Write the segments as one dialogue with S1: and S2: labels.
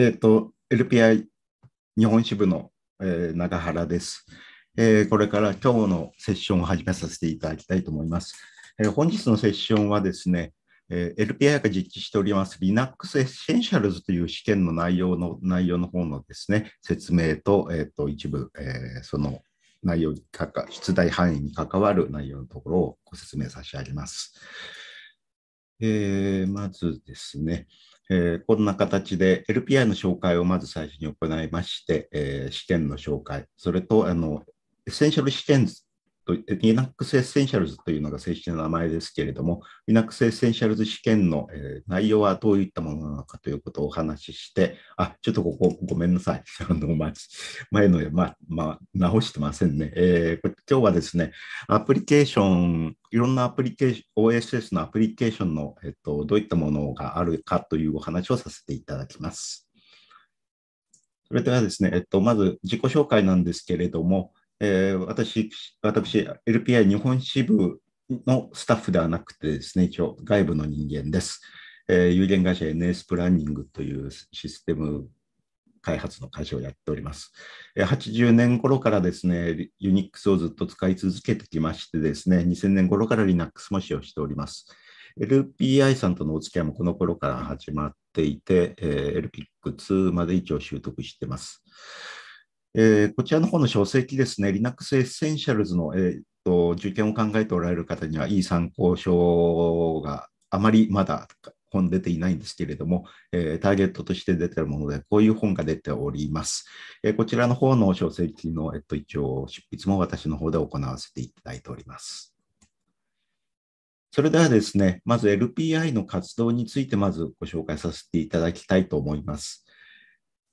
S1: えっ、ー、と、LPI 日本支部の、えー、永原です、えー。これから今日のセッションを始めさせていただきたいと思います。えー、本日のセッションはですね、えー、LPI が実施しております Linux Essentials という試験の内容の内容の方のですね、説明と,、えー、と一部、えー、その内容にかか、出題範囲に関わる内容のところをご説明差し上げます。えー、まずですね、えー、こんな形で LPI の紹介をまず最初に行いまして、えー、試験の紹介、それとあのエッセンシャル試験と、Linux エッセンシャルズというのが正式な名前ですけれども、Linux エッセンシャルズ試験の、え内容はどういったものなのかということをお話しして、あ、ちょっとここごめんなさい。あの、ま、前の、ま、ま、直してませんね。えー、今日はですね、アプリケーション、いろんなアプリケーション、OSS のアプリケーションの、えっと、どういったものがあるかというお話をさせていただきます。それではですね、えっと、まず自己紹介なんですけれども、えー、私、私、LPI 日本支部のスタッフではなくてですね、一応外部の人間です。えー、有限会社 NS プランニングというシステム開発の会社をやっております。80年頃からですね、ユニックスをずっと使い続けてきましてですね、2000年頃から Linux も使用しております。LPI さんとのお付き合いもこの頃から始まっていて、えー、LPIC2 まで一応習得しています。えー、こちらの方の書籍ですね、Linux Essentials の、えーと、受験を考えておられる方にはいい参考書があまりまだ本出ていないんですけれども、えー、ターゲットとして出てるもので、こういう本が出ております。えー、こちらの方の書籍の、えっと、一応執筆も私の方で行わせていただいております。それではですね、まず LPI の活動についてまずご紹介させていただきたいと思います。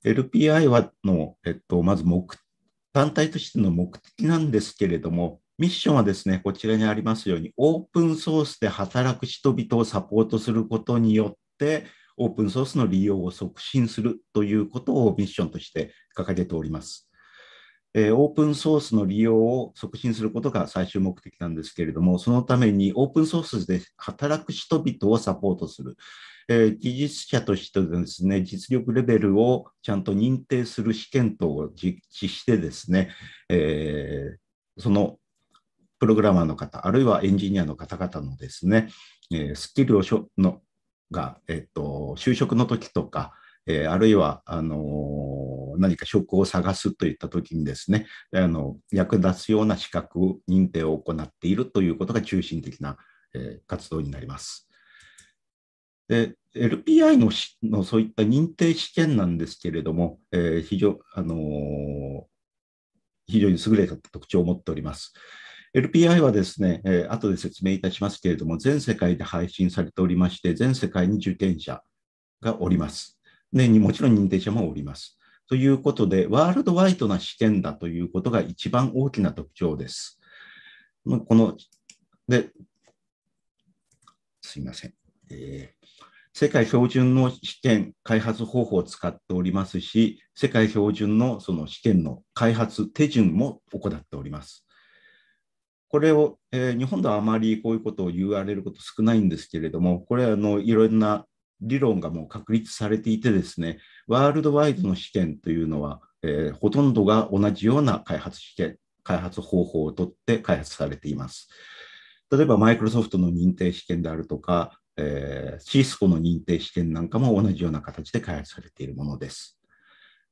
S1: LPI はの、えっと、まず目、単体としての目的なんですけれども、ミッションはですね、こちらにありますように、オープンソースで働く人々をサポートすることによって、オープンソースの利用を促進するということをミッションとして掲げております。えオープンソースの利用を促進することが最終目的なんですけれども、そのためにオープンソースで働く人々をサポートする、えー、技術者としてですね、実力レベルをちゃんと認定する試験等を実施してですね、えー、そのプログラマーの方、あるいはエンジニアの方々のですね、えー、スキルをしょのが、えっと、就職の時とか、えー、あるいはあのー、何か職を探すといった時にですねあの役立つような資格認定を行っているということが中心的な、えー、活動になります。で LPI ののそういった認定試験なんですけれども、えー、非常あのー、非常に優れた特徴を持っております。LPI はですね、えー、後で説明いたしますけれども、全世界で配信されておりまして、全世界に受験者がおります。年にもちろん認定者もおります。ということで、ワールドワイドな試験だということが一番大きな特徴です。この、で、すいません。えー世界標準の試験開発方法を使っておりますし、世界標準のその試験の開発手順も行っております。これを、えー、日本ではあまりこういうことを言われること少ないんですけれども、これはあのいろんな理論がもう確立されていてですね、ワールドワイドの試験というのは、えー、ほとんどが同じような開発試験、開発方法をとって開発されています。例えばマイクロソフトの認定試験であるとか、えー、シスコの認定試験なんかも同じような形で開発されているものです。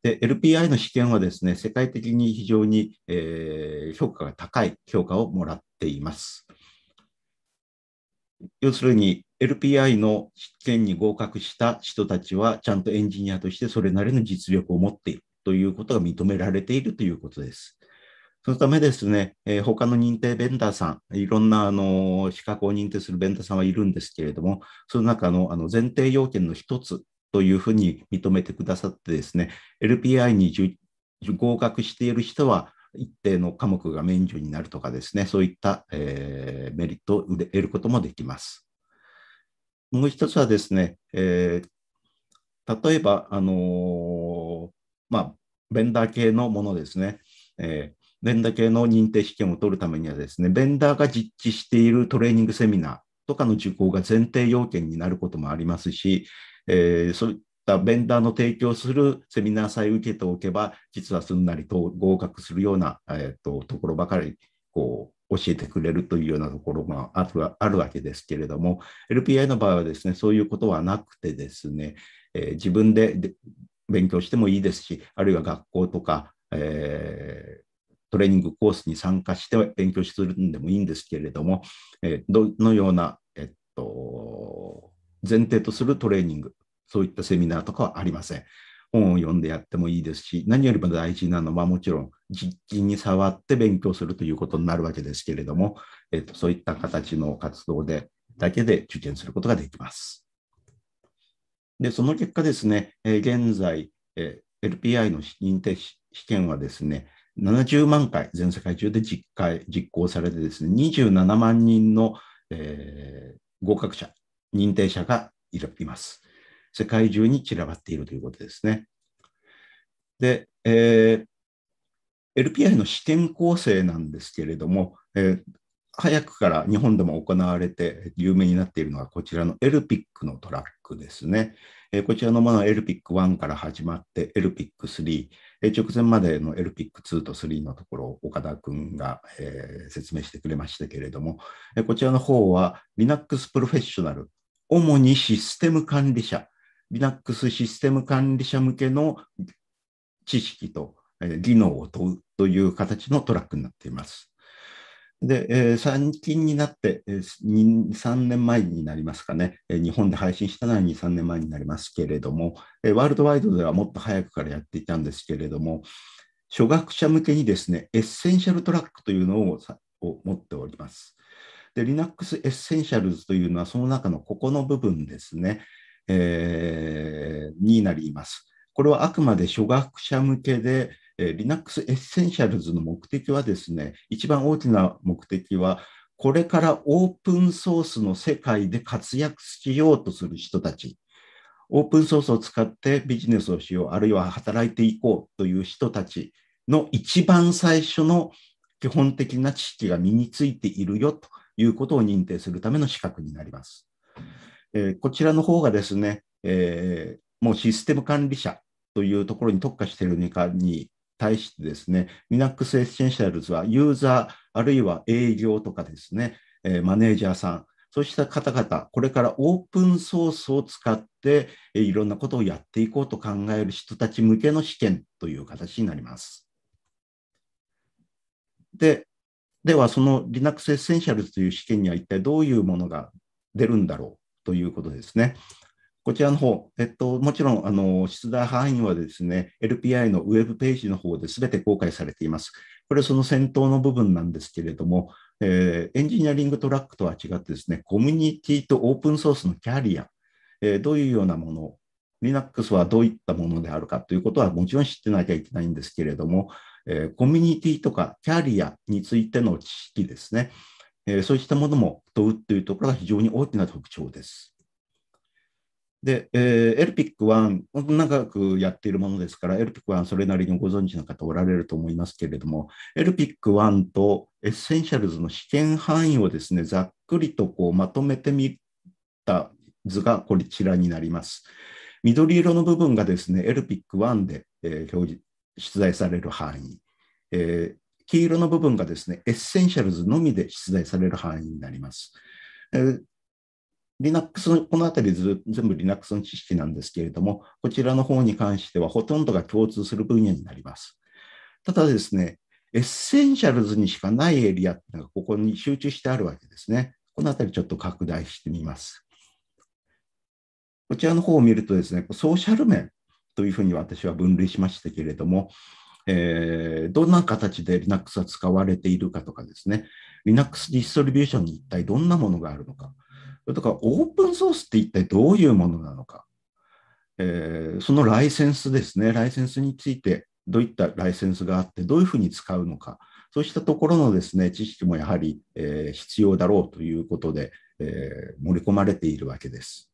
S1: で、LPI の試験はですね、世界的に非常に、えー、評価が高い評価をもらっています。要するに LPI の試験に合格した人たちは、ちゃんとエンジニアとしてそれなりの実力を持っているということが認められているということです。そのためですね、えー、他の認定ベンダーさん、いろんなあの資格を認定するベンダーさんはいるんですけれども、その中のあの前提要件の一つというふうに認めてくださってですね、LPI に合格している人は、一定の科目が免除になるとかですね、そういった、えー、メリットを得ることもできます。もう一つはですね、えー、例えば、あのー、まあ、ベンダー系のものですね、えー連打系の認定試験を取るためにはですね、ベンダーが実施しているトレーニングセミナーとかの受講が前提要件になることもありますし、えー、そういったベンダーの提供するセミナーさえ受けておけば、実はすんなりと合格するような、えーと、ところばかりこう教えてくれるというようなところがあるあるわけですけれども、LPI の場合はですね、そういうことはなくてですね、えー、自分で勉強してもいいですし、あるいは学校とか、えートレーニングコースに参加して勉強するんでもいいんですけれども、えどのような、えっと、前提とするトレーニング、そういったセミナーとかはありません。本を読んでやってもいいですし、何よりも大事なのはもちろん実機に触って勉強するということになるわけですけれども、えっと、そういった形の活動でだけで受験することができます。で、その結果ですね、え現在、え LPI の認定試験はですね、70万回、全世界中で実回実行されてですね、27万人の、えー、合格者、認定者がいます。世界中に散らばっているということですね。で、えー、LPI の試験構成なんですけれども、えー、早くから日本でも行われて有名になっているのがこちらの LPIC のトラックですね。えー、こちらのものは LPIC1 から始まって LPIC3、直前までの LPIC2 と3のところを岡田君が、えー、説明してくれましたけれども、えこちらの方は Linux プロフェッショナル、主にシステム管理者、Linux システム管理者向けの知識と、え技能を問うという形のトラックになっています。で、最近になって、2、3年前になりますかね、日本で配信したのは2、3年前になりますけれども、ワールドワイドではもっと早くからやっていたんですけれども、初学者向けにですね、エッセンシャルトラックというのをを持っております。で、Linux エッセンシャルズというのは、その中のここの部分ですね、えー、になります。これはあくまで初学者向けで、えー、Linux エッセンシャルズの目的はですね、一番大きな目的は、これからオープンソースの世界で活躍しようとする人たち、オープンソースを使ってビジネスをしよう、あるいは働いていこうという人たちの一番最初の基本的な知識が身についているよということを認定するための資格になります。えー、こちらの方がですね、えー、もうシステム管理者というところに特化しているにかに対してですね、Linux エッセンシャルズはユーザー、あるいは営業とかですね、えマネージャーさん、そうした方々、これからオープンソースを使って、えいろんなことをやっていこうと考える人たち向けの試験という形になります。で、ではその Linux エッセンシャルズという試験には一体どういうものが出るんだろうということですね。こちらの方、えっと、もちろん、あの、出題範囲はですね、LPI のウェブページの方で全て公開されています。これその先頭の部分なんですけれども、えー、エンジニアリングトラックとは違ってですね、コミュニティとオープンソースのキャリア、えー、どういうようなもの、Linux はどういったものであるかということはもちろん知ってなきゃいけないんですけれども、えー、コミュニティとかキャリアについての知識ですね、えそういったものも問うというところが非常に大きな特徴です。で、えー、エルピック1、長くやっているものですから、エルピック1、それなりにご存知の方おられると思いますけれども、エルピック1とエッセンシャルズの試験範囲をですね、ざっくりとこうまとめてみた図がこちらになります。緑色の部分がですね、エルピック1で、えー、表示、出題される範囲。えー、黄色の部分がですね、エッセンシャルズのみで出題される範囲になります。えー Linux の、このあたりず全部 Linux の知識なんですけれども、こちらの方に関してはほとんどが共通する分野になります。ただですね、エッセンシャルズにしかないエリアっていうのがここに集中してあるわけですね。このあたりちょっと拡大してみます。こちらの方を見るとですね、ソーシャル面というふうに私は分類しましたけれども、えー、どんな形で Linux は使われているかとかですね、Linux ディストリビューションに一体どんなものがあるのか、それとかオープンソースって一体どういうものなのか、えー、そのライセンスですね、ライセンスについて、どういったライセンスがあって、どういうふうに使うのか、そうしたところのですね知識もやはり、えー、必要だろうということで、えー、盛り込まれているわけです。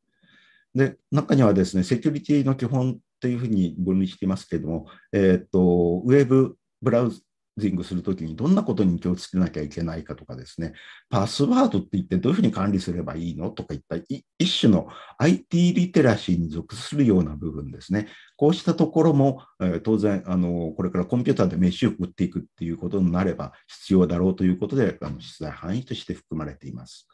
S1: で中にはですねセキュリティの基本というふうに分類していますけれども、えーとウェブブラウジングするときにどんなことに気をつけなきゃいけないかとかですね、パスワードって言ってどういうふうに管理すればいいのとかいった一種の IT リテラシーに属するような部分ですね。こうしたところも、えー、当然あの、これからコンピューターで飯を送っていくっていうことになれば必要だろうということで、あの出題範囲として含まれています。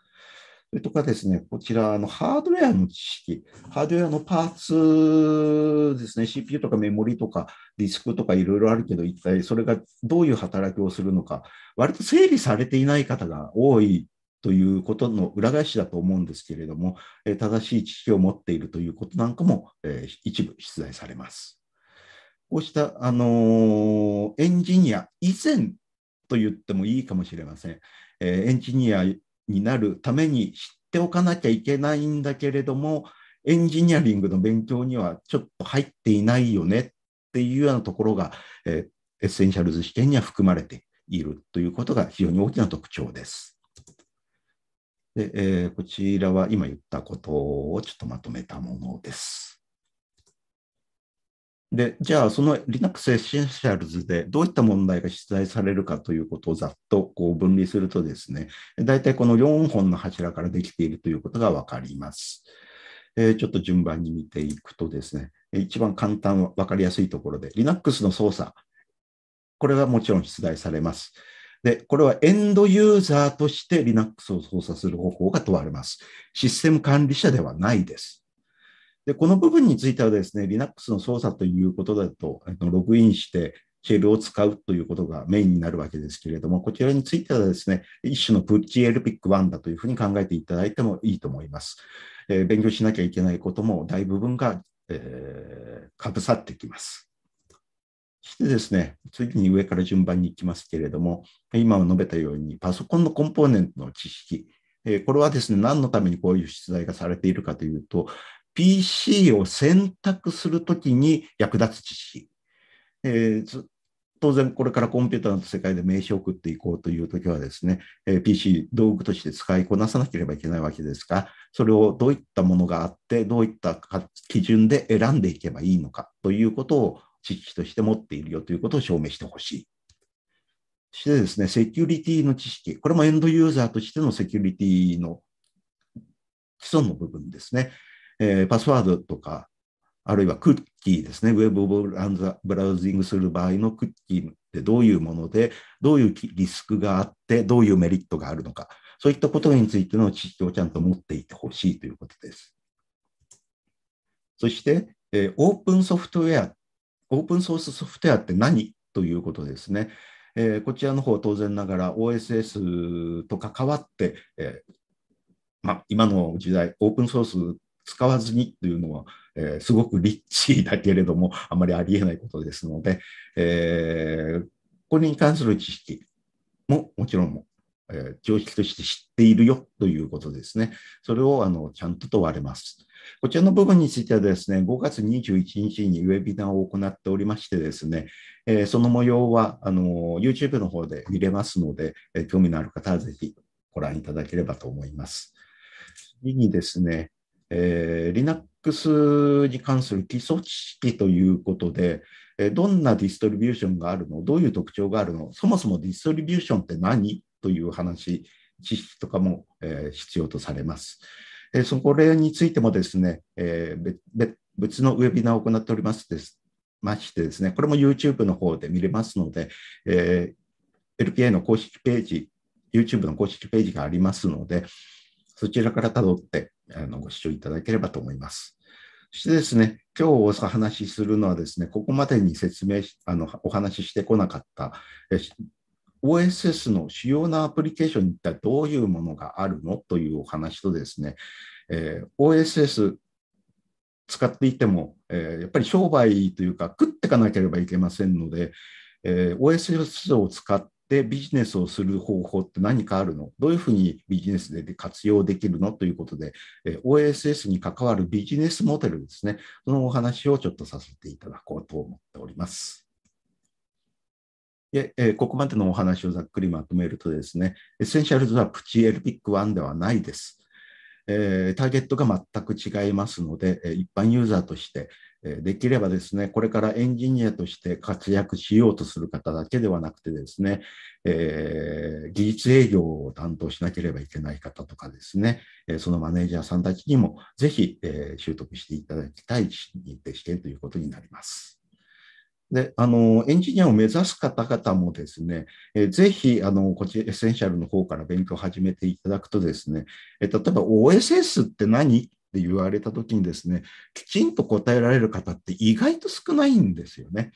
S1: それとかですね、こちら、のハードウェアの知識、ハードウェアのパーツですね、CPU とかメモリとかディスクとかいろいろあるけど、一体それがどういう働きをするのか、割と整理されていない方が多いということの裏返しだと思うんですけれども、正しい知識を持っているということなんかも一部出題されます。こうした、あのエンジニア以前と言ってもいいかもしれません。エンジニアになるために知っておかなきゃいけないんだけれどもエンジニアリングの勉強にはちょっと入っていないよねっていうようなところが、えー、エッセンシャルズ試験には含まれているということが非常に大きな特徴です。でえー、こちらは今言ったことをちょっとまとめたものです。で、じゃあ、その Linux エッセンシャルズでどういった問題が出題されるかということをざっとこう分離するとですね、大体この4本の柱からできているということがわかります。えー、ちょっと順番に見ていくとですね、一番簡単、わかりやすいところで、Linux の操作。これはもちろん出題されます。で、これはエンドユーザーとして Linux を操作する方法が問われます。システム管理者ではないです。で、この部分についてはですね、Linux の操作ということだと、ログインして、シェルを使うということがメインになるわけですけれども、こちらについてはですね、一種のプッチエルピック1だというふうに考えていただいてもいいと思います。えー、勉強しなきゃいけないことも大部分が、えー、かぶさってきます。そしてですね、次に上から順番に行きますけれども、今述べたようにパソコンのコンポーネントの知識、これはですね、何のためにこういう出題がされているかというと、PC を選択するときに役立つ知識。えー、当然、これからコンピューターの世界で名刺を送っていこうというときはですね、え PC 道具として使いこなさなければいけないわけですが、それをどういったものがあって、どういった基準で選んでいけばいいのかということを知識として持っているよということを証明してほしい。そしてですね、セキュリティの知識、これもエンドユーザーとしてのセキュリティの基礎の部分ですね。えー、パスワードとか、あるいはクッキーですね、ウェブをブラウジングする場合のクッキーってどういうもので、どういうリスクがあって、どういうメリットがあるのか、そういったことについての知識をちゃんと持っていてほしいということです。そして、えー、オープンソフトウェア、オープンソースソフトウェアって何ということですね。えー、こちらの方、当然ながら OSS と関わって、えーまあ、今の時代、オープンソース使わずにというのは、えー、すごくリッチだけれども、あまりありえないことですので、えー、これに関する知識ももちろん、えー、常識として知っているよということですね。それをあのちゃんと問われます。こちらの部分についてはですね、5月21日にウェビナーを行っておりましてですね、えー、その模様はあの YouTube の方で見れますので、えー、興味のある方はぜひご覧いただければと思います。次にですね、えー、Linux に関する基礎知識ということで、えどんなディストリビューションがあるのどういう特徴があるのそもそもディストリビューションって何という話、知識とかも、え必要とされます。えそこれについてもですね、えー、別のウェビナーを行っておりますですましてですね、これも YouTube の方で見れますので、えー、LPA の公式ページ、YouTube の公式ページがありますので、そちらからたどってあのご視聴いただければと思います。そしてですね、今日お話しするのはですね、ここまでに説明し、あのお話ししてこなかった、OSS の主要なアプリケーションに一体どういうものがあるのというお話とですね、えー、OSS 使っていても、えー、やっぱり商売というか食っていかなければいけませんので、えー、OSS を使って、でビジネスをする方法って何かあるのどういうふうにビジネスで活用できるのということで、OSS に関わるビジネスモデルですね、そのお話をちょっとさせていただこうと思っております。で、えここまでのお話をざっくりまとめるとですね、エッセンシャルズはプチエルピック1ではないです。えターゲットが全く違いますので、一般ユーザーとして、できればですね、これからエンジニアとして活躍しようとする方だけではなくてですね、えー、技術営業を担当しなければいけない方とかですね、そのマネージャーさんたちにもぜひ、えー、習得していただきたい認定試験ということになります。であのエンジニアを目指す方々もですね、えぜひあのこちらエッセンシャルの方から勉強を始めていただくとですね、え例えば OSS って何って言われた時にですねきちんと答えられる方って意外と少ないんですよね。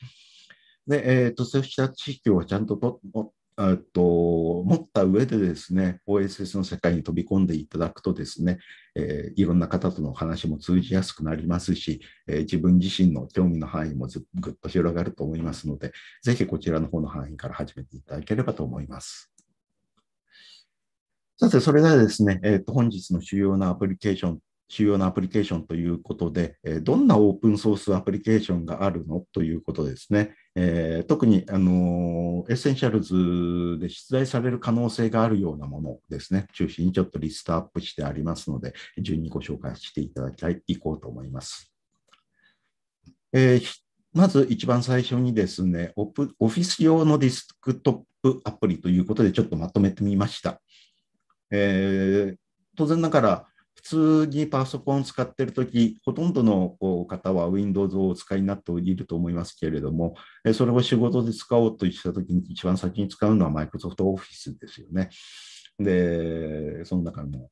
S1: で、えーと、そうした知識をちゃんととあと持った上でですね OSS の世界に飛び込んでいただくとですね、えー、いろんな方との話も通じやすくなりますし、えー、自分自身の興味の範囲もぐっと広がると思いますのでぜひこちらの方の範囲から始めていただければと思います。さて、それではですね、えー、と本日の主要なアプリケーション主要なアプリケーションということで、どんなオープンソースアプリケーションがあるのということですね。えー、特に、あのエッセンシャルズで出題される可能性があるようなものですね、中心にちょっとリストアップしてありますので、順にご紹介していただきたい、いこうと思います。えー、まず一番最初にですね、オフィス用のディスクトップアプリということで、ちょっとまとめてみました。えー、当然ながら、普通にパソコン使ってるとき、ほとんどのこう方は Windows をお使いになっていると思いますけれども、それを仕事で使おうとしたときに一番先に使うのは Microsoft Office ですよね。で、その中の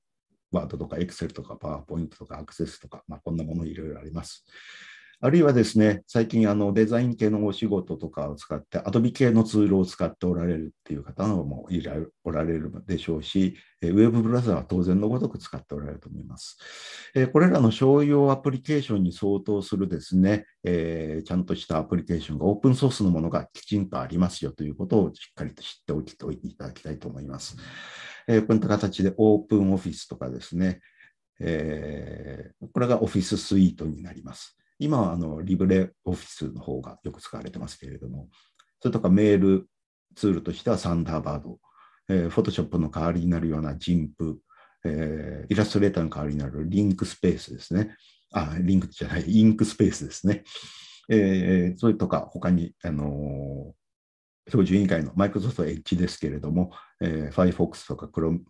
S1: Word とか Excel とか PowerPoint とか Access とか、まあ、こんなものいろいろあります。あるいはですね、最近あのデザイン系のお仕事とかを使って、Adobe 系のツールを使っておられるっていう方もいらおられるでしょうし、ウェブブラウザは当然のごとく使っておられると思います。これらの商用アプリケーションに相当するですね、えー、ちゃんとしたアプリケーションがオープンソースのものがきちんとありますよということをしっかりと知っておいておいていただきたいと思います。えー、こういった形でオープンオフィスとかですね、えー、これがオフィススイートになります。今はあのリブレオフィスの方がよく使われてますけれども、それとかメールツールとしてはサンダーバード、えー、フォトショップの代わりになるようなジンプ、えー、イラストレーターの代わりになるリンクスペースですね。あ、リンクじゃない、インクスペースですね。えー、それとか、他に、あのー、標準委員会のマイクロソフトエッジですけれども、えー、Firefox とか Chrome,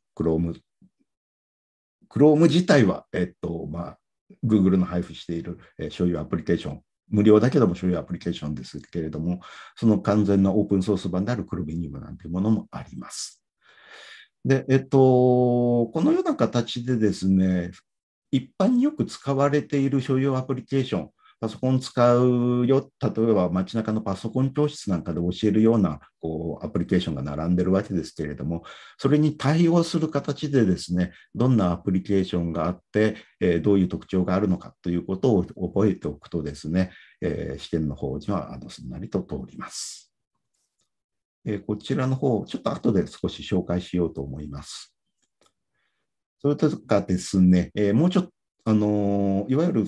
S1: Chrome 自体は、えっと、まあ、Google の配布している、えー、所有アプリケーション、無料だけども所有アプリケーションですけれども、その完全なオープンソース版であるクルビニウムなんていうものもあります。で、えっと、このような形でですね、一般によく使われている所有アプリケーション、パソコン使うよ、例えば街中のパソコン教室なんかで教えるようなこうアプリケーションが並んでるわけですけれども、それに対応する形でですね、どんなアプリケーションがあって、えどういう特徴があるのかということを覚えておくとですね、え試験の方にはあのすんなりと通ります。えこちらの方、ちょっと後で少し紹介しようと思います。それとかですね、えもうちょっとあのいわゆる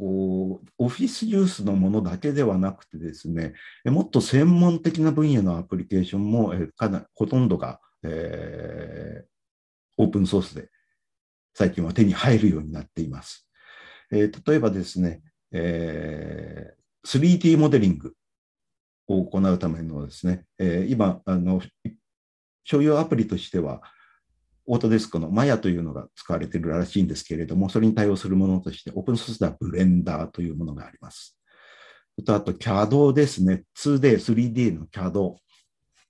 S1: こうオフィスユースのものだけではなくてですね、もっと専門的な分野のアプリケーションも、えかなほとんどが、えー、オープンソースで最近は手に入るようになっています。えー、例えばですね、えー、3D モデリングを行うためのですね、え今あの、所有アプリとしては、オートデスクのマヤというのが使われているらしいんですけれども、それに対応するものとして、オープンソースではブレンダーというものがあります。あと、CAD ですね。2D、3D の CAD。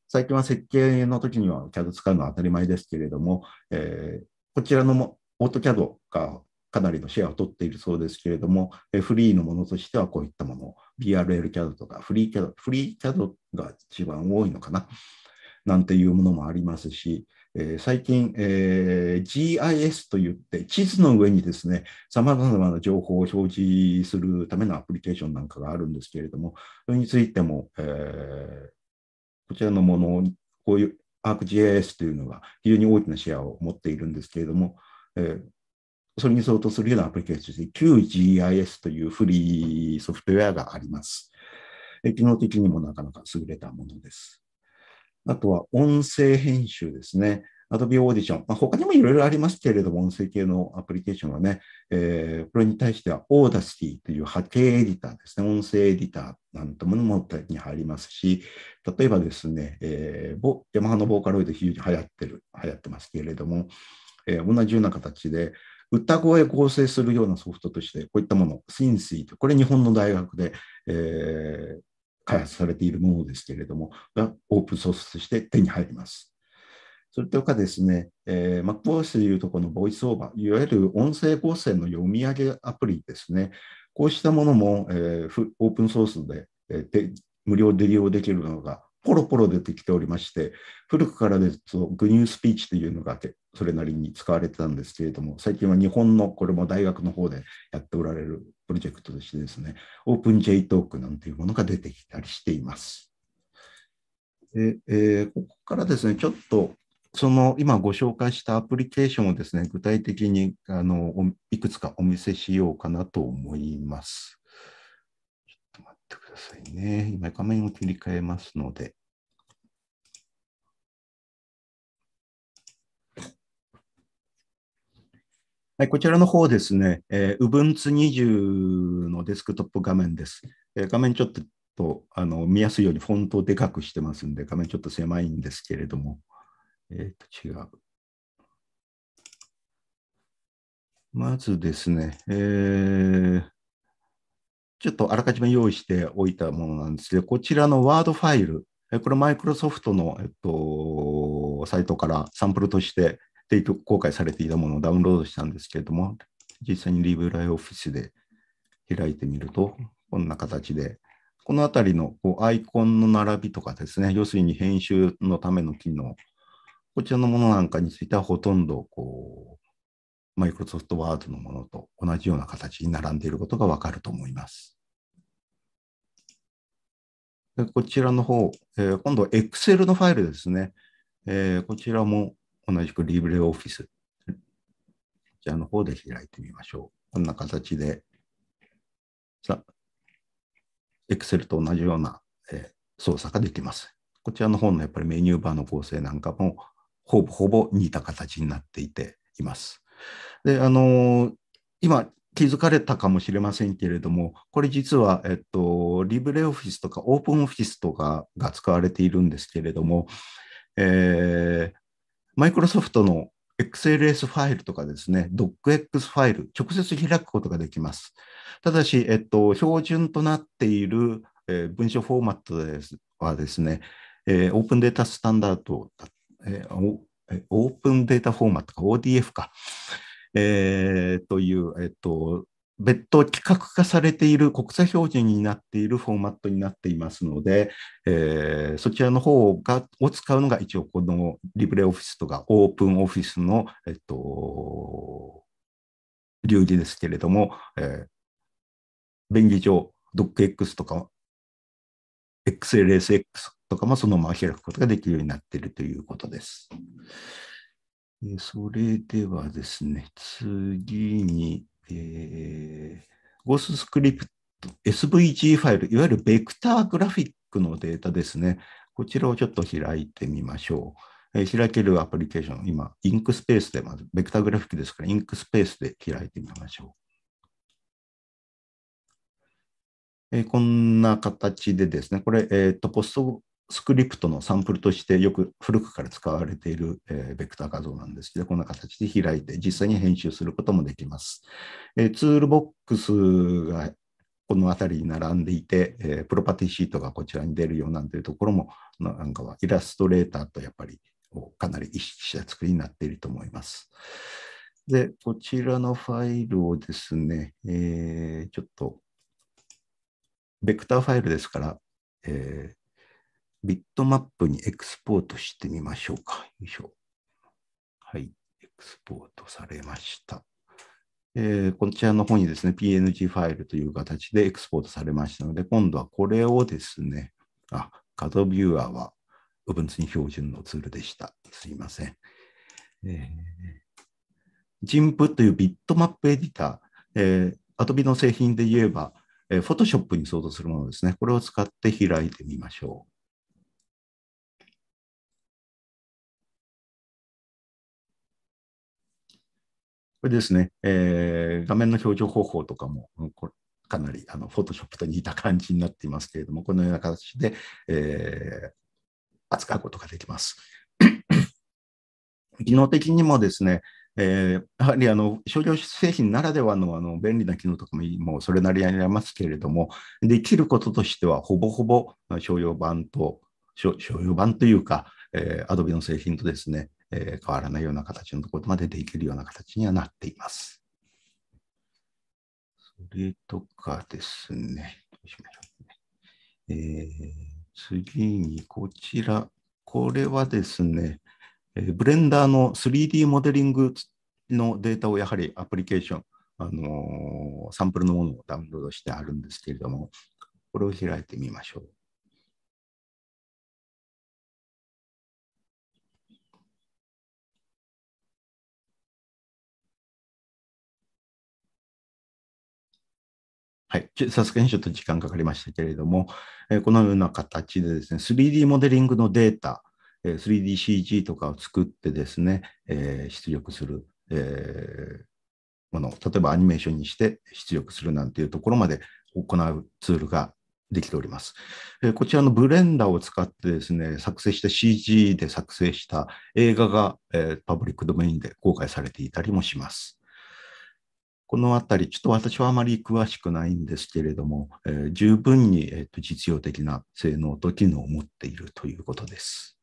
S1: 最近は設計の時には CAD 使うのは当たり前ですけれども、えー、こちらのもオート CAD がかなりのシェアを取っているそうですけれども、フリーのものとしてはこういったもの、BRL CAD とかフリー CAD、フリー CAD が一番多いのかな、なんていうものもありますし、えー、最近、えー、GIS といって地図の上にですね、様々な情報を表示するためのアプリケーションなんかがあるんですけれども、それについても、えー、こちらのものを、こういう ArcGIS というのが非常に大きなシェアを持っているんですけれども、えー、それに相当するようなアプリケーションで QGIS というフリーソフトウェアがあります。機能的にもなかなか優れたものです。あとは音声編集ですね。Adobe Audition。まあ、他にもいろいろありますけれども、音声系のアプリケーションはね、えー、これに対しては Audacity という波形エディターですね。音声エディターなんてものもに入りますし、例えばですね、えー、ヤマハのボーカロイド非常に流行ってる、流行ってますけれども、えー、同じような形で、歌声を成するようなソフトとして、こういったもの、シンシーと、これ日本の大学で、えー、開発されているものですけれども、がオープンソースとして手に入ります。それとかですね、えー、m a c o e でいうとこのボイスオーバー、いわゆる音声合成の読み上げアプリですね、こうしたものも、えー、オープンソースで,、えー、で無料で利用できるのがポロポロ出てきておりまして、古くからですと、グニュースピーチというのがそれなりに使われてたんですけれども、最近は日本のこれも大学の方でやっておられるプロジェクトとしてですね、オープン J トークなんていうものが出てきたりしています。でえー、ここからですね、ちょっとその今ご紹介したアプリケーションをですね、具体的にあのいくつかお見せしようかなと思います。ちょっと待ってくださいね。今画面を切り替えますので。はい、こちらの方ですね、えー、Ubuntu20 のデスクトップ画面です。えー、画面ちょっとあの見やすいようにフォントをでかくしてますんで、画面ちょっと狭いんですけれども、えー、と違う。まずですね、えー、ちょっとあらかじめ用意しておいたものなんですけど、こちらのワードファイル、これ、マイクロソフトの、えっと、サイトからサンプルとしてデ公開されていたものをダウンロードしたんですけれども、実際にリブライオフィスで開いてみると、こんな形で、このあたりのこうアイコンの並びとかですね、要するに編集のための機能、こちらのものなんかについてはほとんどこう、マイクロソフトワードのものと同じような形に並んでいることがわかると思います。でこちらの方、えー、今度は Excel のファイルですね。えー、こちらも同じくリブレオフィス、こちらの方で開いてみましょう。こんな形で、さ、Excel と同じような、えー、操作ができます。こちらの方のやっぱりメニューバーの構成なんかも、ほぼほぼ似た形になっていています。で、あのー、今、気づかれたかもしれませんけれども、これ実は、えっと、リブレオフィスとかオープンオフィスとかが使われているんですけれども、えー、マイクロソフトの XLS ファイルとかですね、DocX ファイル、直接開くことができます。ただし、えっと、標準となっている、えー、文書フォーマットですはですね、えー、オープンデータスタンダード、えー、オープンデータフォーマットか、ODF か、えー、という、えっと、別途企画化されている国際標準になっているフォーマットになっていますので、えー、そちらの方がを使うのが一応このリブレオフィスとかオープンオフィスの、えっと、流儀ですけれども、えー、便宜上 DocX とか XLSX とかもそのまま開くことができるようになっているということです。それではですね、次に、えー、ゴーススクリプト、SVG ファイル、いわゆるベクターグラフィックのデータですね。こちらをちょっと開いてみましょう。えー、開けるアプリケーション、今、インクスペースで、まず、ベクターグラフィックですから、インクスペースで開いてみましょう。えー、こんな形でですね、これ、えっ、と、ポストスクリプトのサンプルとしてよく古くから使われている、えー、ベクター画像なんですけど、こんな形で開いて実際に編集することもできます。えー、ツールボックスがこの辺りに並んでいて、えー、プロパティシートがこちらに出るようなんていうところも、なんかはイラストレーターとやっぱりかなり意識した作りになっていると思います。で、こちらのファイルをですね、えー、ちょっと、ベクターファイルですから、えー、ビットマップにエクスポートしてみましょうか。よいしょ。はい、エクスポートされました。えー、こちらの方にですね、PNG ファイルという形でエクスポートされましたので、今度はこれをですね、あ、画像ビューアーは Ubuntu に標準のツールでした。すいません。えー、j i というビットマップエディター、えー、Adobe の製品で言えば、えー、Photoshop に相当するものですね。これを使って開いてみましょう。これですね、えー、画面の表情方法とかも、かなりあのフォトショップと似た感じになっていますけれども、このような形で、えー、扱うことができます。機能的にもですね、えー、やはりあの商業製品ならではのあの便利な機能とかもそれなりにありますけれども、できることとしてはほぼほぼ商用版と、商用版というか、えー、Adobe の製品とですね、えー、変わらないような形のところまでできるような形にはなっています。それとかですね。どうしましょうねえー、次にこちら。これはですね、えー、ブレンダーの 3D モデリングのデータをやはりアプリケーション、あのー、サンプルのものをダウンロードしてあるんですけれども、これを開いてみましょう。はい、さすがにちょっと時間かかりましたけれども、えー、このような形でですね、3D モデリングのデータ、えー、3DCG とかを作ってですね、えー、出力する、えもの、例えばアニメーションにして出力するなんていうところまで行うツールができております。えこちらのブレンダーを使ってですね、作成した CG で作成した映画が、えパブリックドメインで公開されていたりもします。このあたり、ちょっと私はあまり詳しくないんですけれども、えー、十分に、えー、と実用的な性能と機能を持っているということです。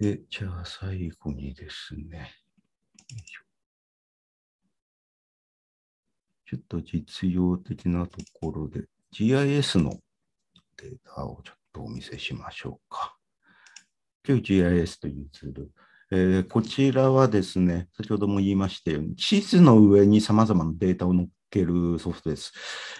S1: で、じゃあ最後にですね。ちょっと実用的なところで GIS のデータをちょっとお見せしましょうか。QGIS というツール。えー、こちらはですね、先ほども言いましたように、地図の上に様々なデータを乗っけるソフトです。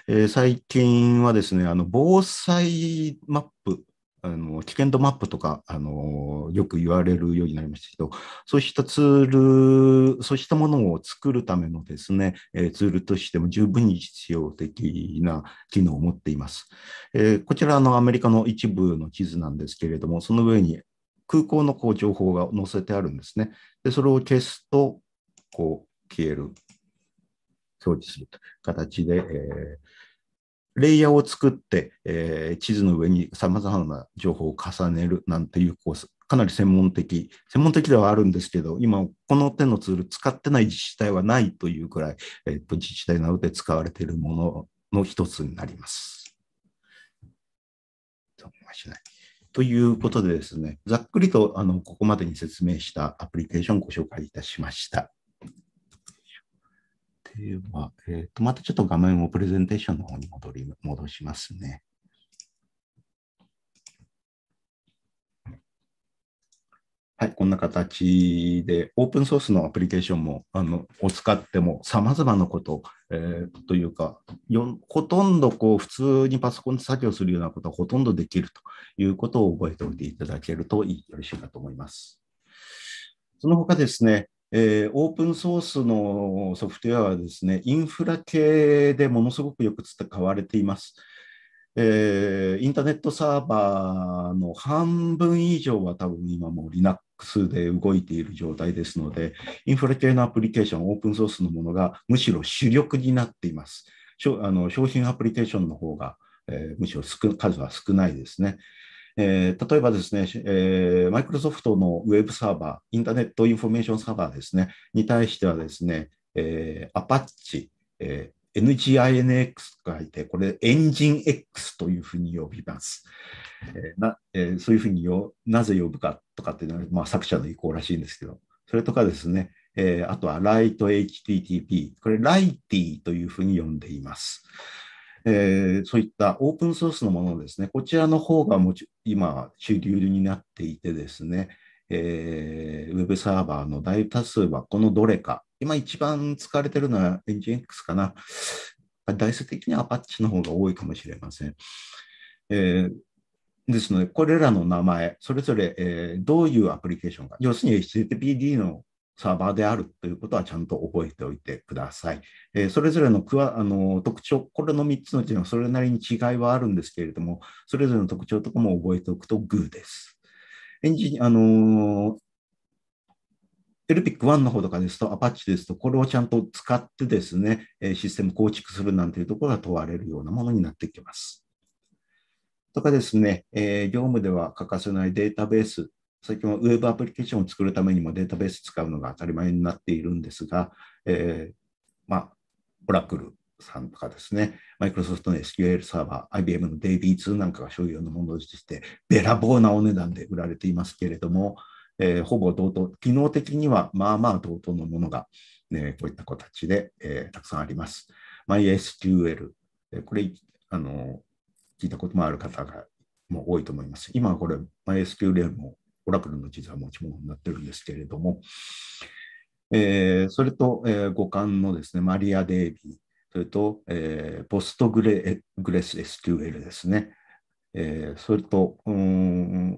S1: えー、最近はですね、あの防災マップあの危険度マップとかあのよく言われるようになりましたけど、そうしたツール、そうしたものを作るためのですね、えツールとしても十分に実用的な機能を持っています。えー、こちらのアメリカの一部の地図なんですけれども、その上に空港のこう情報が載せてあるんですね。で、それを消すと、こう消える、表示するという形で、えー、レイヤーを作って、えー、地図の上にさまざまな情報を重ねるなんていうコース、かなり専門的、専門的ではあるんですけど、今、この手のツール使ってない自治体はないというくらい、えー、と自治体などで使われているものの一つになります。しないということでですね、ざっくりとあのここまでに説明したアプリケーションをご紹介いたしました。では、えーと、とまたちょっと画面をプレゼンテーションの方に戻り戻しますね。はい、こんな形で、オープンソースのアプリケーションもあのを使っても、さまざまなこと、えー、というか、よほとんどこう普通にパソコンで作業するようなことはほとんどできるということを覚えておいていただけるといいよろしいかと思います。その他ですね、えー、オープンソースのソフトウェアはですね、インフラ系でものすごくよく使われています。えー、インターネットサーバーの半分以上は多分今も Linux で動いている状態ですので、インフラ系のアプリケーション、オープンソースのものがむしろ主力になっています。あの商品アプリケーションの方が、えー、むしろ数は少ないですね。えー、例えばですね、えマイクロソフトのウェブサーバー、インターネットインフォメーションサーバーですね、に対してはですね、えー、アパッチ、え NGINX と書いて、これエンジン X というふうに呼びます。えー、なえー、そういうふうになぜ呼ぶかとかっていうのは、まあ、作者の意向らしいんですけど、それとかですね、えー、あとは LightHTTP、これ Lighty というふうに呼んでいます。えー、そういったオープンソースのものですね、こちらの方がもち今、主流になっていてですね、えー、ウェブサーバーの大多数はこのどれか。今一番使われてるのは n g ジン x かな。台数的にはアパッチの方が多いかもしれません。えー、ですので、これらの名前、それぞれ、えー、どういうアプリケーションか、要するに HTTPD のサーバーであるということはちゃんと覚えておいてください。えー、それぞれのあの特徴、これの3つのうちのそれなりに違いはあるんですけれども、それぞれの特徴とかも覚えておくとグーです。エンジン、あのエルピック1の方とかですと、アパッチですと、これをちゃんと使ってですね、システム構築するなんていうところが問われるようなものになってきます。とかですね、え業務では欠かせないデータベース、最近はウェブアプリケーションを作るためにもデータベース使うのが当たり前になっているんですが、えー、まあ、オラクル、さんとかですね、マイクロソフトの SQL サーバー、IBM の DB2 なんかが商用のものとして、べらぼうなお値段で売られていますけれども、えー、ほぼ同等、機能的にはまあまあ同等のものが、ね、こういった形で、えー、たくさんあります。MySQL、これあの、聞いたこともある方がも多いと思います。今はこれ、MySQL もオラクルの実は持ち物になってるんですけれども、えー、それと、えー、互のですね、マリア・デイビー、それと、えー、ポストグレグレス SQL ですね。えー、それと、うん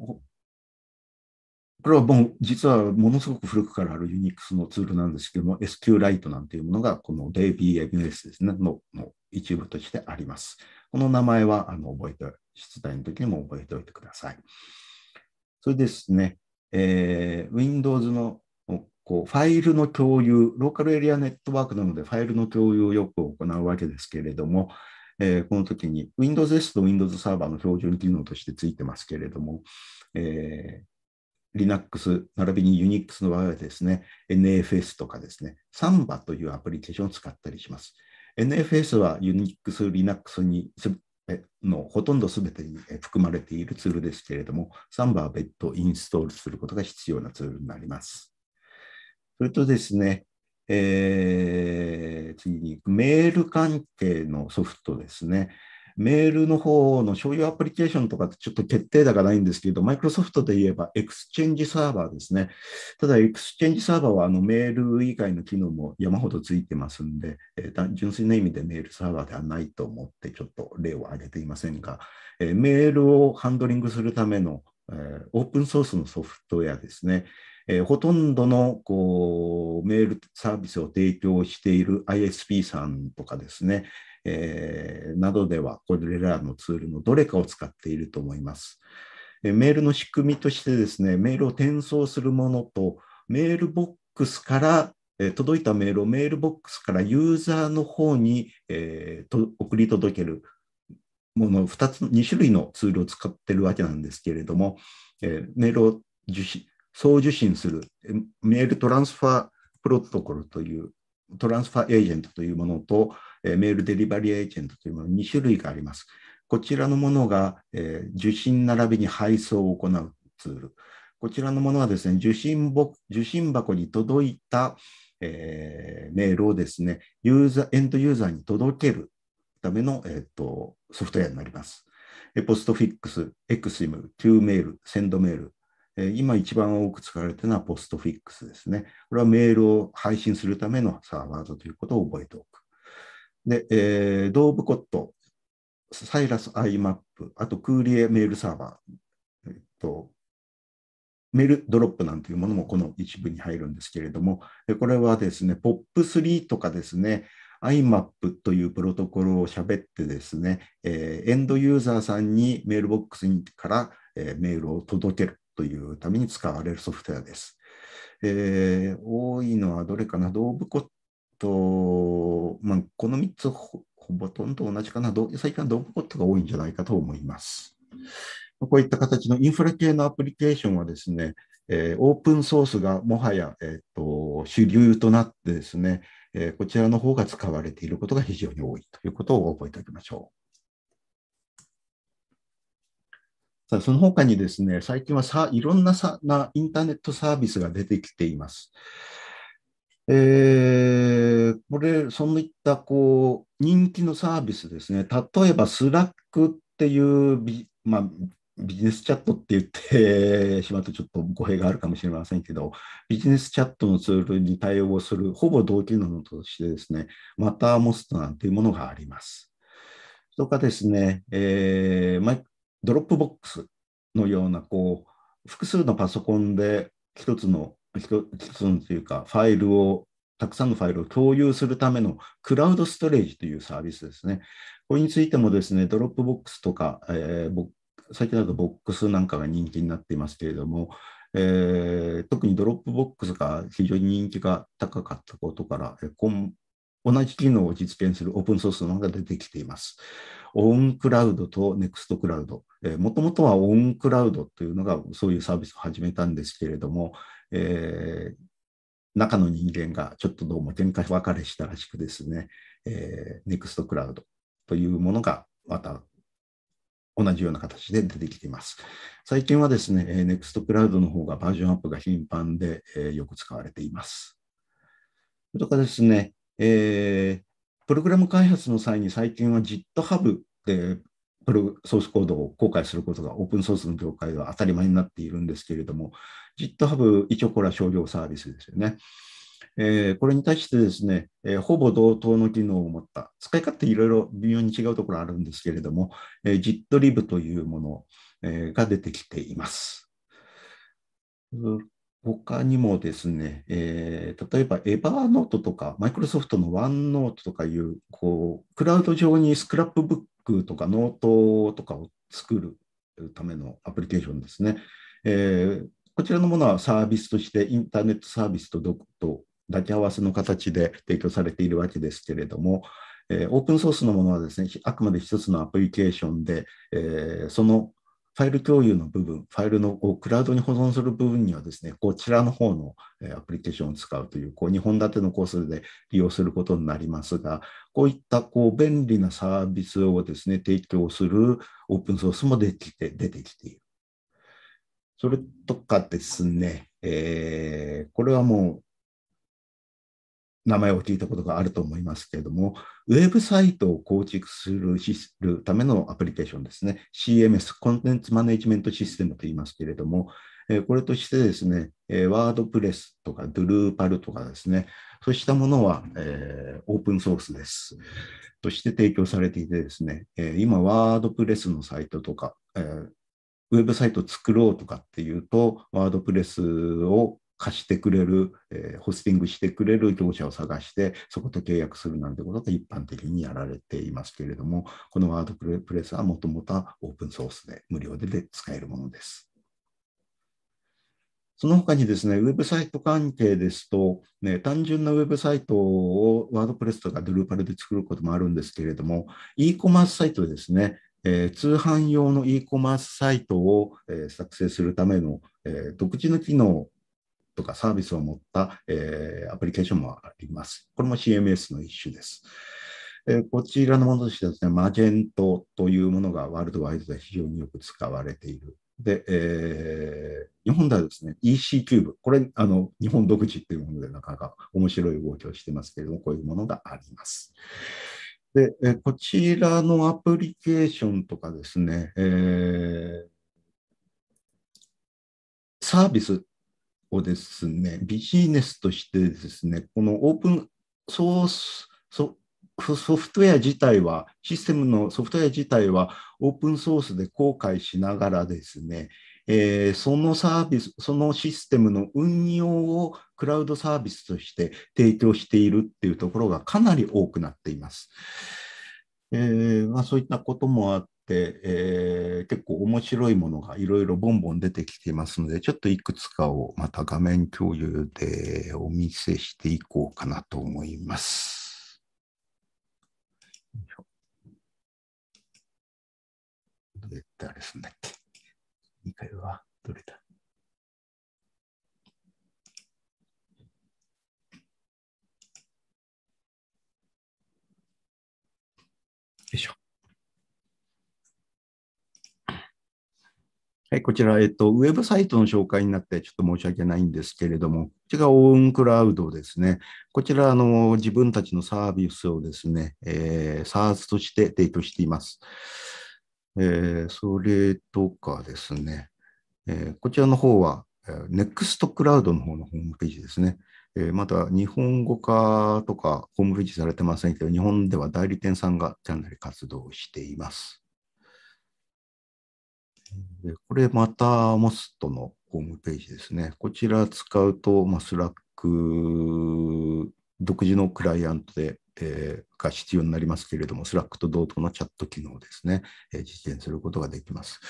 S1: これはもう実はものすごく古くからあるユニックスのツールなんですけども、SQLite なんていうものがこの DBMS ですね、のの一部としてあります。この名前はあの覚えて、出題の時にも覚えておいてください。それですね、えー、Windows のこうファイルの共有、ローカルエリアネットワークなので、ファイルの共有をよく行うわけですけれども、えー、この時に Windows S と Windows サーバーの標準機能としてついてますけれども、えー、Linux 並びに Unix の場合はですね、NFS とかですね、サンバというアプリケーションを使ったりします。NFS は Unix、Linux にのほとんど全てに含まれているツールですけれども、サンバは別途インストールすることが必要なツールになります。それとですね、えー、次にメール関係のソフトですね。メールの方の所有アプリケーションとかってちょっと決定打がないんですけど、マイクロソフトで言えばエクスチェンジサーバーですね。ただ、エクスチェンジサーバーはあのメール以外の機能も山ほどついてますんで、えー、純粋な意味でメールサーバーではないと思って、ちょっと例を挙げていませんが、えー、メールをハンドリングするための、えー、オープンソースのソフトウェアですね。えー、ほとんどのこうメールサービスを提供している ISP さんとかですね、えー、などでは、これらのツールのどれかを使っていると思います。えー、メールの仕組みとしてですね、メールを転送するものと、メールボックスから届いたメールをメールボックスからユーザーの方に、えー、と送り届けるもの2つ2種類のツールを使っているわけなんですけれども、えー、メールを受信送受信するメールトランスファープロトコルというトランスファーエージェントというものと、えメールデリバリーエージェントというもの2種類があります。こちらのものが、え受信並びに配送を行うツール。こちらのものはですね、受信受信箱に届いた、えー、メールをですね、ユーザー、エンドユーザーに届けるための、えーと、とソフトウェアになります。ポストフィックス、エクスイム、トゥーメール、センドメール、今一番多く使われているのはポストフィックスですね。これはメールを配信するためのサーバーだということを覚えておく。で、えー、ドーブコット、サイラス IMAP、あとクーリエメールサーバー、えっと、メールドロップなんていうものもこの一部に入るんですけれども、これはですね、POP3 とかですね、IMAP というプロトコルを喋ってですね、えー、エンドユーザーさんにメールボックスから、メールを届ける。というために使われるソフトウェアです。えー、多いのはどれかな、動物コと、まあ、この3つほぼとんど同じかな、最近はドー物コットが多いんじゃないかと思います。こういった形のインフラ系のアプリケーションはですね、えー、オープンソースがもはや、えーと、と主流となってですね、えー、こちらの方が使われていることが非常に多いということを覚えておきましょう。さあその他にですね、最近はさいろんなさなインターネットサービスが出てきています。えー、これ、そういったこう人気のサービスですね、例えばスラックっていうビ,、まあ、ビジネスチャットって言ってしまうとちょっと語弊があるかもしれませんけど、ビジネスチャットのツールに対応するほぼ同機能としてですね、マターモスなんていうものがあります。とかですね、えー、ドロップボックスのようなこう複数のパソコンで一つの一つのというかファイルをたくさんのファイルを共有するためのクラウドストレージというサービスですね。これについてもですね、ドロップボックスとか、えー、最近だとボックスなんかが人気になっていますけれども、えー、特にドロップボックスが非常に人気が高かったことから、今同じ機能を実現するオープンソースのものが出てきています。オンクラウドとネクストクラウド。もともとはオンクラウドというのがそういうサービスを始めたんですけれども、えー、中の人間がちょっとどうも喧嘩別れしたらしくですね、えー、ネクストクラウドというものがまた同じような形で出てきています。最近はですね、Next Cloud の方がバージョンアップが頻繁で、えー、よく使われています。それとかですね、えー、プログラム開発の際に最近は GitHub でプロソースコードを公開することがオープンソースの業界では当たり前になっているんですけれども、GitHub、一応これは商業サービスですよね。えー、これに対してですね、えー、ほぼ同等の機能を持った、使い勝手いろいろ微妙に違うところあるんですけれども、えー、GitLib というもの、えー、が出てきています。他にもですね、えー、例えば Evernote とか Microsoft の OneNote とかいうこうクラウド上にスクラップブックとかノートとかを作るためのアプリケーションですね。えー、こちらのものはサービスとしてインターネットサービスとドと抱き合わせの形で提供されているわけですけれども、えー、オープンソースのものはですね、あくまで一つのアプリケーションで、えー、そのファイル共有の部分、ファイルのクラウドに保存する部分にはですね、こちらの方のアプリケーションを使うという、こう2本立てのコースで利用することになりますが、こういったこう便利なサービスをですね、提供するオープンソースもできて出てきている。それとかですね、えー、これはもう名前を聞いたことがあると思いますけれども、ウェブサイトを構築するためのアプリケーションですね、CMS、コンテンツマネジメントシステムと言いますけれども、これとしてですね、ワードプレスとかドゥルーパルとかですね、そうしたものは、えー、オープンソースです。として提供されていてですね、今、ワードプレスのサイトとか、えーウェブサイト作ろうとかっていうと、ワードプレスを貸してくれる、えー、ホスティングしてくれる業者を探して、そこと契約するなんてことが一般的にやられていますけれども、このワードプレスはもともとはオープンソースで無料でで使えるものです。その他にですね、ウェブサイト関係ですと、ね、単純なウェブサイトをワードプレスとかドゥルーパルで作ることもあるんですけれども、e コマースサイトですね、えー、通販用の e コマースサイトを、えー、作成するための、えー、独自の機能とかサービスを持った、えー、アプリケーションもあります。これも CMS の一種です。えー、こちらのものとしてですね、マジェントというものがワールドワイドで非常によく使われている。で、えー、日本ではですね、EC キューブ、これ、あの、日本独自っていうものでなかなか面白い動きをしてますけれども、こういうものがあります。で、えこちらのアプリケーションとかですね、えー、サービス構ですね、ビジネスとしてですね、このオープンソース、ソフトウェア自体は、システムのソフトウェア自体はオープンソースで公開しながらですね、えー、そのサービス、そのシステムの運用をクラウドサービスとして提供しているっていうところがかなり多くなっています。えーまあ、そういったこともあっ、えー、結構面白いものがいろいろボンボン出てきていますので、ちょっといくつかをまた画面共有でお見せしていこうかなと思います。どうやってあれすんだっけ ?2 回はどれだよいしょ。はい、こちら、えっと、ウェブサイトの紹介になってちょっと申し訳ないんですけれども、こちらオーンクラウドですね。こちら、あの、自分たちのサービスをですね、えー、サースとして提供しています。えー、それとかですね、えー、こちらの方は、NEXT クラウドの方のホームページですね。えまた、日本語化とかホームページされてませんけど、日本では代理店さんがかなり活動しています。これまたモストのホームページですね。こちら使うと、まあ、スラック独自のクライアントで、えー、が必要になりますけれども、スラックと同等のチャット機能ですね、えー、実現することができます。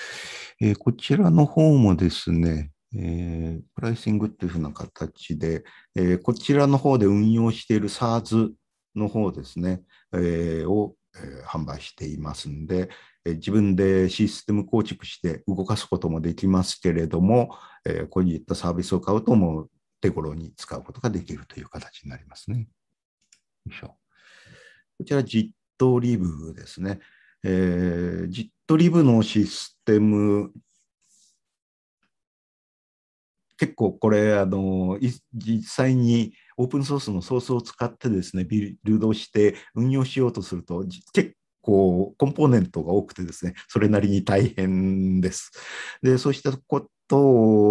S1: えー、こちらの方もですね、えー、プライシングっていうふうな形で、えー、こちらの方で運用している SARS の方ですね、えー、を、えー、販売していますんで、自分でシステム構築して動かすこともできますけれども、こういったサービスを買うともう手頃に使うことができるという形になりますね。よいしょこちら、ジットリブですね。えー、ジットリブのシステム、結構これあの、実際にオープンソースのソースを使ってですね、ビルドして運用しようとすると、結こうコンポーネントが多くてですねそれなりに大変です。でそうしたこと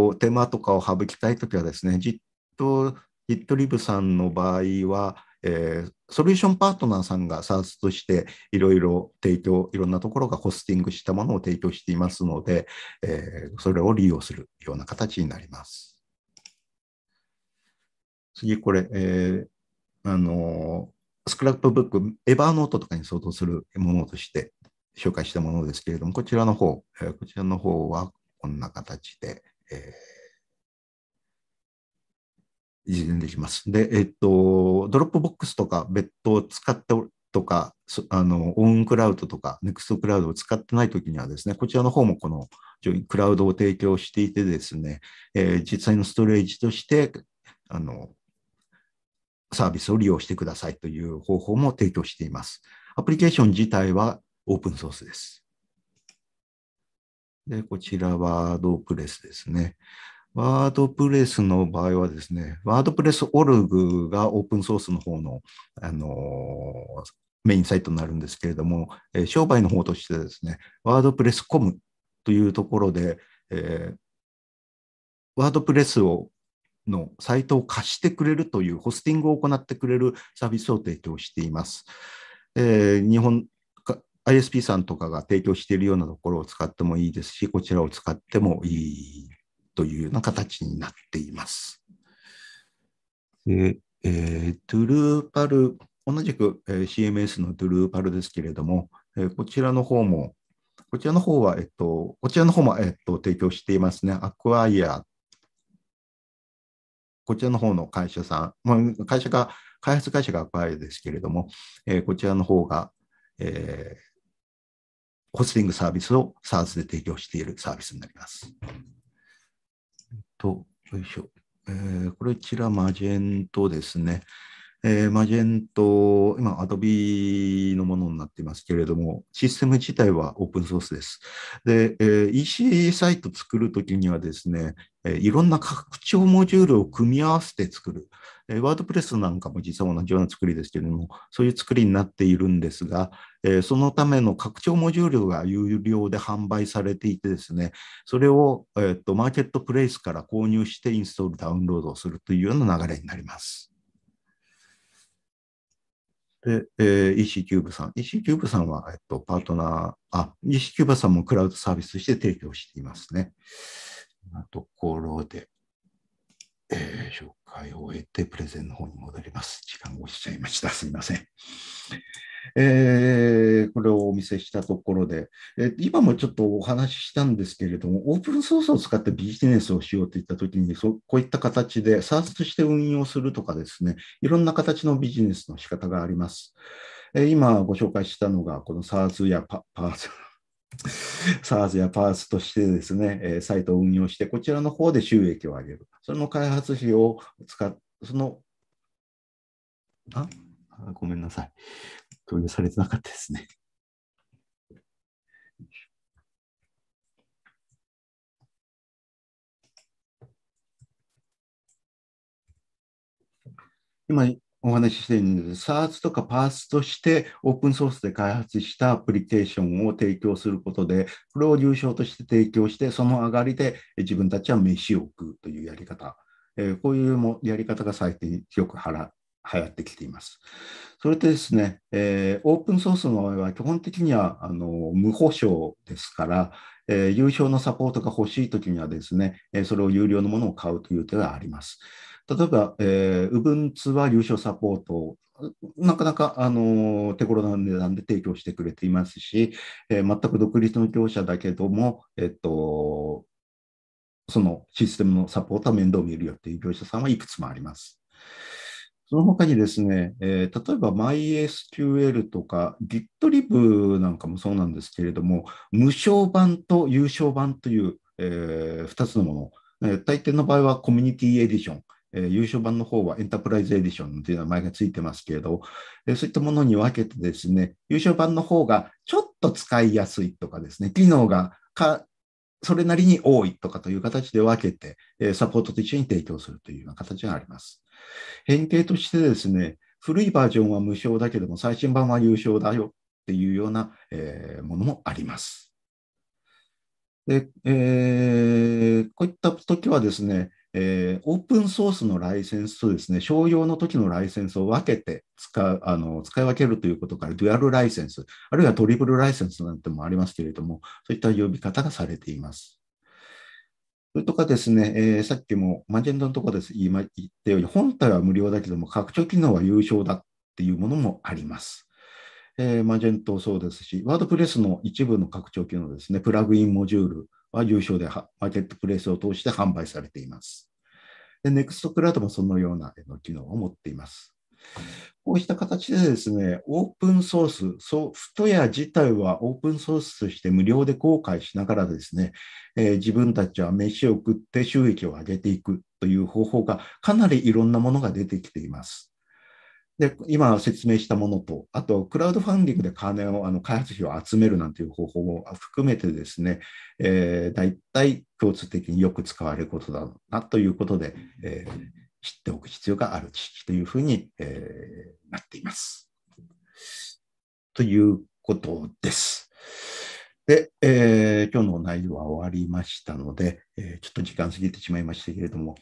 S1: を手間とかを省きたいときはですねじっとジットリブさんの場合は、えー、ソリューションパートナーさんが s a ス s としていろいろ提供、いろんなところがホスティングしたものを提供していますので、えー、それを利用するような形になります。次、これ、えー、あのスクラップブック、エバーノートとかに相当するものとして紹介したものですけれども、こちらの方、えこちらの方はこんな形で、えー、実現できます。で、えっと、ドロップボックスとか別途を使ってとか、あの、オンクラウドとか、ネクストクラウドを使ってないときにはですね、こちらの方もこのクラウドを提供していてですね、えー、実際のストレージとして、あの、サービスを利用してくださいという方法も提供しています。アプリケーション自体はオープンソースです。で、こちらワードプレスですね。ワードプレスの場合はですね、ワードプレスオルグがオープンソースの方の、あのメインサイトになるんですけれども、え商売の方としてですね、ワードプレスコムというところで、えー、ワードプレスをのサイトを貸してくれるというホスティングを行ってくれるサービスを提供しています。えー、日本 ISP さんとかが提供しているようなところを使ってもいいですし、こちらを使ってもいいというような形になっています。でえー、トゥルーパル、同じく、え CMS のトゥルーパルですけれども、えこちらの方も、こちらの方は、えっと、こちらの方も、えっと、提供していますね。アクアイアこちらの方の会社さん、まあ、会社が、開発会社がアいアですけれども、えー、こちらの方が、えー、ホスティングサービスを SARS で提供しているサービスになります。と、よいしょ。えー、こちらマジェントですね。えー、マジェント、今、Adobe のものになっていますけれども、システム自体はオープンソースです。で、えー、EC サイト作るときにはですね、えー、いろんな拡張モジュールを組み合わせて作る。えワードプレスなんかも実は同じような作りですけれども、そういう作りになっているんですが、えそのための拡張モジュールが有料で販売されていてですね、それを、えーと、とマーケットプレイスから購入してインストール、ダウンロードをするというような流れになります。で、えー、EC キューブさん。EC キューブさんは、えっと、パートナー、あ、EC キューブさんもクラウドサービスとして提供していますね。なところで、えー、紹介を終えて、プレゼンの方に戻ります。時間を押しちゃいました。すみません。えー、これをお見せしたところで、えー、今もちょっとお話ししたんですけれども、オープンソースを使ってビジネスをしようといったときにそ、こういった形で SARS として運用するとかですね、いろんな形のビジネスの仕方があります。えー、今ご紹介したのが、この SARS やパパース。SARS やパースとしてですね、サイトを運用して、こちらの方で収益を上げる。それの開発費を使っ、そのあごめんなさい。共有されてなかったですね。今お話ししているので、SARS とか PARS としてオープンソースで開発したアプリケーションを提供することで、これを優勝として提供して、その上がりで自分たちは飯を食うというやり方、えこういうもやり方が最近よくはら流行ってきています。それでですね、えー、オープンソースの場合は基本的にはあの無保証ですから、えー、有償のサポートが欲しいときにはですね、えそれを有料のものを買うという手があります。例えば、えー、Ubuntu は有償サポートなかなか、あの手頃な値段で提供してくれていますし、えー、全く独立の業者だけども、えっと、そのシステムのサポートは面倒見るよっていう業者さんはいくつもあります。その他にですね、えー、例えば MySQL とか GitLib なんかもそうなんですけれども、無償版と有償版という、えー、2つのもの、えー、大抵の場合はコミュニティエディション、えー、優勝版の方はエンタープライズエディションという名前がついてますけれど、えー、そういったものに分けてですね、優勝版の方がちょっと使いやすいとかですね、機能がかそれなりに多いとかという形で分けて、えー、サポートと一緒に提供するというような形があります。変形としてですね、古いバージョンは無償だけども、最新版は有償だよっていうような、えー、ものもあります。でえー、こういった時はですね、えー、オープンソースのライセンスとですね、商用の時のライセンスを分けて使うあの使い分けるということから、デュアルライセンス、あるいはトリプルライセンスなんてもありますけれども、そういった呼び方がされています。それとかですね、えー、さっきもマジェンダのところです言言ったように、本体は無料だけども、拡張機能は有償だっていうものもあります。えー、マジェントそうですし、ワードプレスの一部の拡張機能ですね、プラグインモジュールは有償でマーケットプレイスを通して販売されています。で、ネクストクラウドもそのような機能を持っています。こうした形でですね、オープンソース、ソフトウェア自体はオープンソースとして無料で公開しながらですね、えー、自分たちは飯を食って収益を上げていくという方法がかなりいろんなものが出てきています。で、今説明したものと、あと、クラウドファンディングで金を、あの、開発費を集めるなんていう方法も含めてですね、えー、大体共通的によく使われることだなということで、えー知っておく必要がある知識というふうに、えー、なっています。ということです。で、えー、今日の内容は終わりましたので、えー、ちょっと時間過ぎてしまいましたけれども、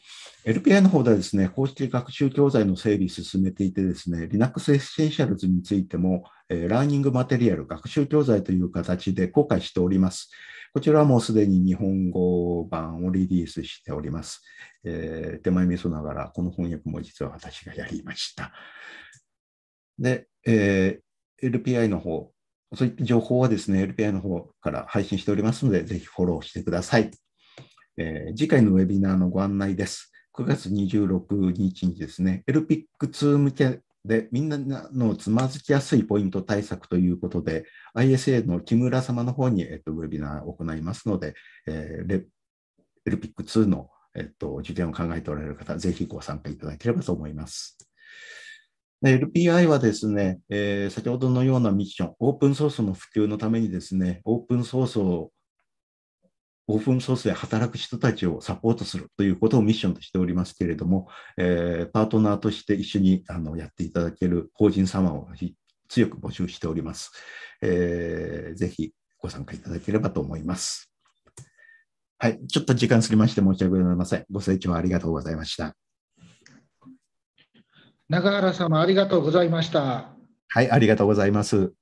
S1: LPI の方ではですね、公式学習教材の整備進めていてですね、Linux エッセンシャルズについても、えー、ラーニングマテリアル、学習教材という形で公開しております。こちらはもうすでに日本語版をリリースしております。えー、手前味噌ながら、この翻訳も実は私がやりました。で、えー、LPI の方、そういった情報はですね、LPI の方から配信しておりますので、ぜひフォローしてください。えー、次回のウェビナーのご案内です。9月26日にですね、LPIC2 向けでみんなのつまずきやすいポイント対策ということで、ISA の木村様の方に、えっと、ウェビナーを行いますので、えー、LPIC2 の、えっと、受験を考えておられる方、ぜひご参加いただければと思います。LPI はですね、えー、先ほどのようなミッション、オープンソースの普及のためにですね、オープンソースを、オープンソースで働く人たちをサポートするということをミッションとしておりますけれども、えー、パートナーとして一緒にあのやっていただける法人様を強く募集しております。えー、ぜひご参加いただければと思います。はい、ちょっと時間過ぎまして申し訳ございません。ご清聴ありがとうございました。永原様、ありがとうございました。はい、ありがとうございます。